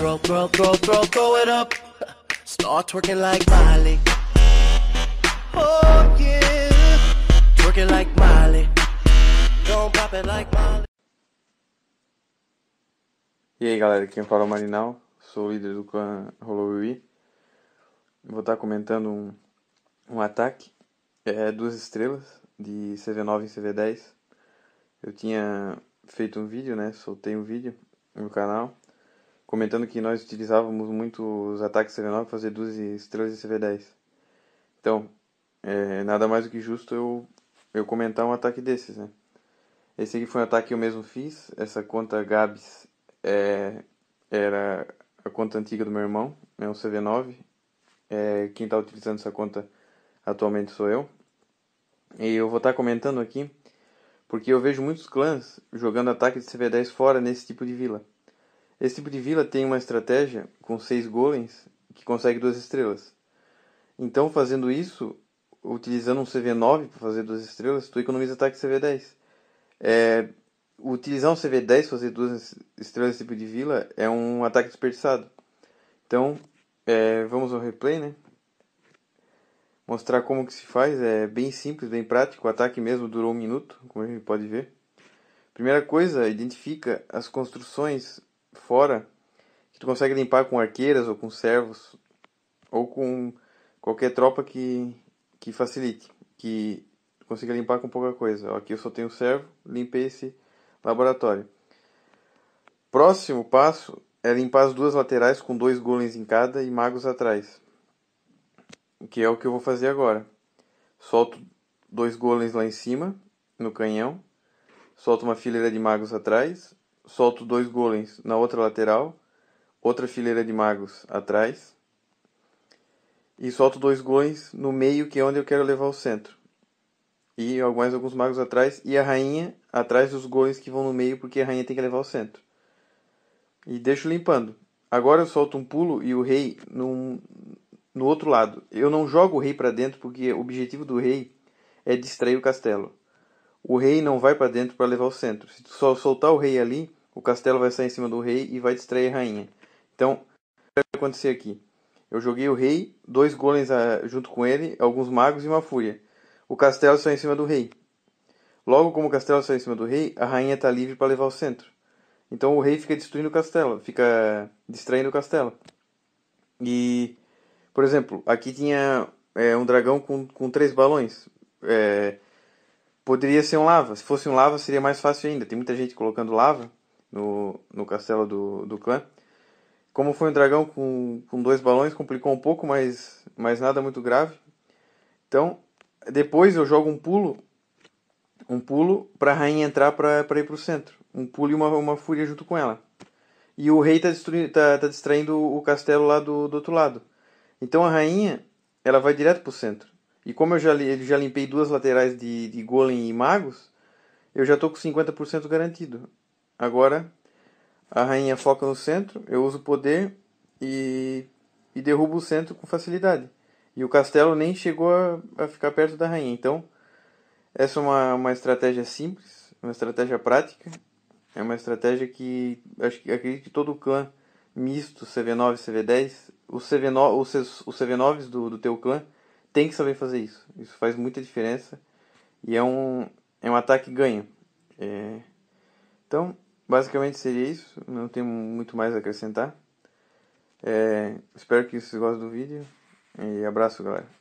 Throw, throw it up. Start twerking like Oh yeah. Twerking like Don't pop it like E aí galera, quem fala é o Marinal, sou o líder do clã Holloway. Vou estar tá comentando um, um ataque, é, duas estrelas, de CV9 e CV10. Eu tinha feito um vídeo, né? Soltei um vídeo no canal comentando que nós utilizávamos muito os ataques CV9 para fazer duas estrelas de CV10. Então, é, nada mais do que justo eu, eu comentar um ataque desses, né? Esse aqui foi um ataque que eu mesmo fiz. Essa conta Gabs é, era a conta antiga do meu irmão, é um CV9. É, quem está utilizando essa conta atualmente sou eu. E eu vou estar tá comentando aqui, porque eu vejo muitos clãs jogando ataque de CV10 fora nesse tipo de vila. Esse tipo de vila tem uma estratégia com seis golems que consegue duas estrelas. Então, fazendo isso, utilizando um CV9 para fazer duas estrelas, tu economiza ataque CV10. É, utilizar um CV10 para fazer duas estrelas tipo de vila é um ataque desperdiçado. Então, é, vamos ao replay, né? Mostrar como que se faz, é bem simples, bem prático. O ataque mesmo durou um minuto, como a gente pode ver. Primeira coisa, identifica as construções fora que tu consegue limpar com arqueiras ou com servos ou com qualquer tropa que, que facilite, que consiga limpar com pouca coisa. Aqui eu só tenho servo, limpei esse laboratório. Próximo passo é limpar as duas laterais com dois golems em cada e magos atrás. Que é o que eu vou fazer agora. Solto dois golems lá em cima, no canhão. Solto uma fileira de magos atrás solto dois golems na outra lateral, outra fileira de magos atrás, e solto dois golems no meio, que é onde eu quero levar o centro. E mais alguns magos atrás, e a rainha atrás dos golems que vão no meio, porque a rainha tem que levar o centro. E deixo limpando. Agora eu solto um pulo e o rei num, no outro lado. Eu não jogo o rei para dentro porque o objetivo do rei é distrair o castelo. O rei não vai para dentro para levar o centro. Se tu só soltar o rei ali, o castelo vai sair em cima do rei e vai distrair a rainha. Então, o que vai acontecer aqui? Eu joguei o rei, dois golems ah, junto com ele, alguns magos e uma fúria. O castelo saiu em cima do rei. Logo como o castelo saiu em cima do rei, a rainha está livre para levar o centro. Então o rei fica destruindo o castelo, fica distraindo o castelo. E, por exemplo, aqui tinha é, um dragão com, com três balões. É, poderia ser um lava. Se fosse um lava, seria mais fácil ainda. Tem muita gente colocando lava no, no castelo do, do clã. Como foi um dragão com, com dois balões, complicou um pouco, mas, mas nada muito grave. Então, depois eu jogo um pulo, um pulo para a rainha entrar para ir para o centro. Um pulo e uma, uma fúria junto com ela. E o rei tá está tá, tá distraindo o castelo lá do, do outro lado. Então a rainha, ela vai direto para o centro. E como eu já, eu já limpei duas laterais de, de golem e magos, eu já estou com 50% garantido. Agora a rainha foca no centro, eu uso o poder e, e derrubo o centro com facilidade. E o castelo nem chegou a, a ficar perto da rainha. Então, essa é uma, uma estratégia simples, uma estratégia prática. É uma estratégia que acho que acredito que todo clã misto, CV9, CV10, os, CV9, os, CV9s do, do teu clã tem que saber fazer isso. Isso faz muita diferença e é um, é um ataque ganho É... Então, Basicamente seria isso, não tenho muito mais a acrescentar. É, espero que vocês gostem do vídeo e abraço, galera.